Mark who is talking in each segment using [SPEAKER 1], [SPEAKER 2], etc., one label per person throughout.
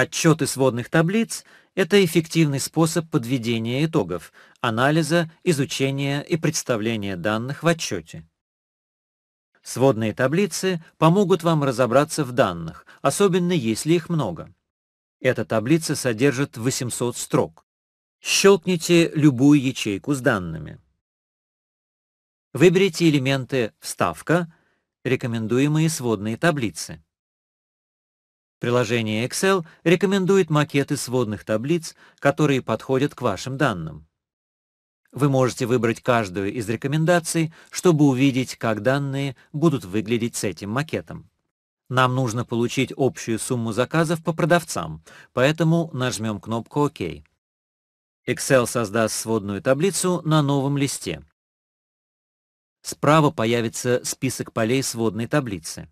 [SPEAKER 1] Отчеты сводных таблиц – это эффективный способ подведения итогов, анализа, изучения и представления данных в отчете. Сводные таблицы помогут вам разобраться в данных, особенно если их много. Эта таблица содержит 800 строк. Щелкните любую ячейку с данными. Выберите элементы «Вставка», рекомендуемые сводные таблицы. Приложение Excel рекомендует макеты сводных таблиц, которые подходят к вашим данным. Вы можете выбрать каждую из рекомендаций, чтобы увидеть, как данные будут выглядеть с этим макетом. Нам нужно получить общую сумму заказов по продавцам, поэтому нажмем кнопку «Ок». Excel создаст сводную таблицу на новом листе. Справа появится список полей сводной таблицы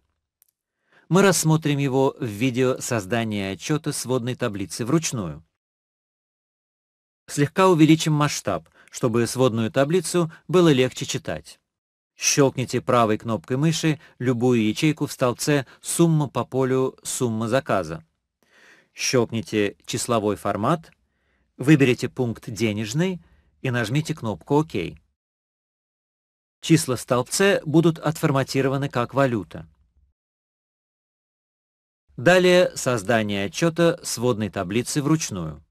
[SPEAKER 1] мы рассмотрим его в видео создания отчета сводной таблицы вручную. Слегка увеличим масштаб, чтобы сводную таблицу было легче читать. Щелкните правой кнопкой мыши любую ячейку в столбце «Сумма по полю «Сумма заказа». Щелкните «Числовой формат», выберите пункт «Денежный» и нажмите кнопку «Ок». Числа в столбце будут отформатированы как валюта. Далее создание отчета сводной таблицы вручную.